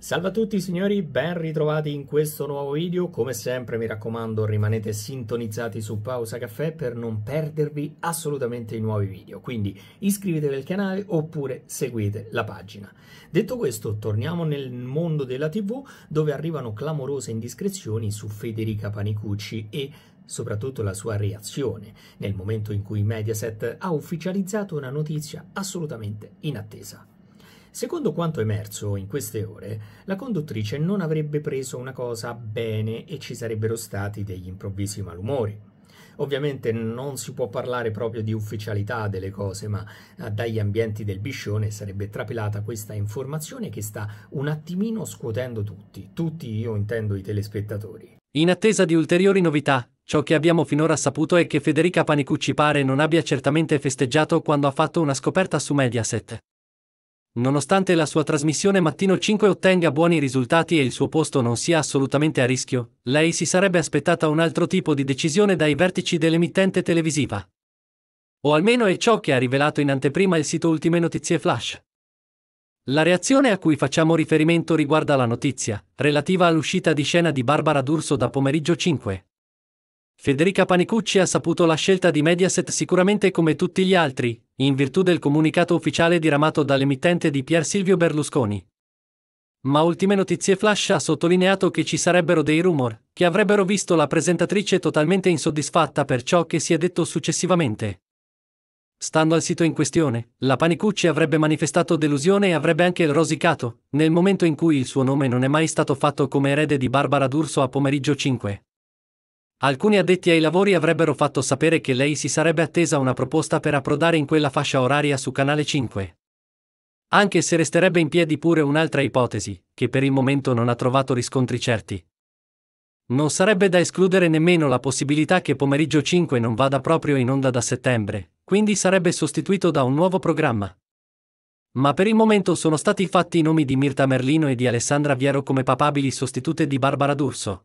Salve a tutti signori, ben ritrovati in questo nuovo video. Come sempre mi raccomando rimanete sintonizzati su Pausa Caffè per non perdervi assolutamente i nuovi video. Quindi iscrivetevi al canale oppure seguite la pagina. Detto questo, torniamo nel mondo della TV dove arrivano clamorose indiscrezioni su Federica Panicucci e soprattutto la sua reazione nel momento in cui Mediaset ha ufficializzato una notizia assolutamente inattesa. Secondo quanto emerso in queste ore, la conduttrice non avrebbe preso una cosa bene e ci sarebbero stati degli improvvisi malumori. Ovviamente non si può parlare proprio di ufficialità delle cose, ma eh, dagli ambienti del biscione sarebbe trapelata questa informazione che sta un attimino scuotendo tutti, tutti io intendo i telespettatori. In attesa di ulteriori novità, ciò che abbiamo finora saputo è che Federica Panicucci pare non abbia certamente festeggiato quando ha fatto una scoperta su Mediaset. Nonostante la sua trasmissione Mattino 5 ottenga buoni risultati e il suo posto non sia assolutamente a rischio, lei si sarebbe aspettata un altro tipo di decisione dai vertici dell'emittente televisiva. O almeno è ciò che ha rivelato in anteprima il sito Ultime Notizie Flash. La reazione a cui facciamo riferimento riguarda la notizia, relativa all'uscita di scena di Barbara D'Urso da pomeriggio 5. Federica Panicucci ha saputo la scelta di Mediaset sicuramente come tutti gli altri, in virtù del comunicato ufficiale diramato dall'emittente di Pier Silvio Berlusconi. Ma Ultime Notizie Flash ha sottolineato che ci sarebbero dei rumor, che avrebbero visto la presentatrice totalmente insoddisfatta per ciò che si è detto successivamente. Stando al sito in questione, la Panicucci avrebbe manifestato delusione e avrebbe anche rosicato, nel momento in cui il suo nome non è mai stato fatto come erede di Barbara D'Urso a pomeriggio 5. Alcuni addetti ai lavori avrebbero fatto sapere che lei si sarebbe attesa una proposta per approdare in quella fascia oraria su Canale 5. Anche se resterebbe in piedi pure un'altra ipotesi, che per il momento non ha trovato riscontri certi. Non sarebbe da escludere nemmeno la possibilità che Pomeriggio 5 non vada proprio in onda da settembre, quindi sarebbe sostituito da un nuovo programma. Ma per il momento sono stati fatti i nomi di Mirta Merlino e di Alessandra Viero come papabili sostitute di Barbara D'Urso.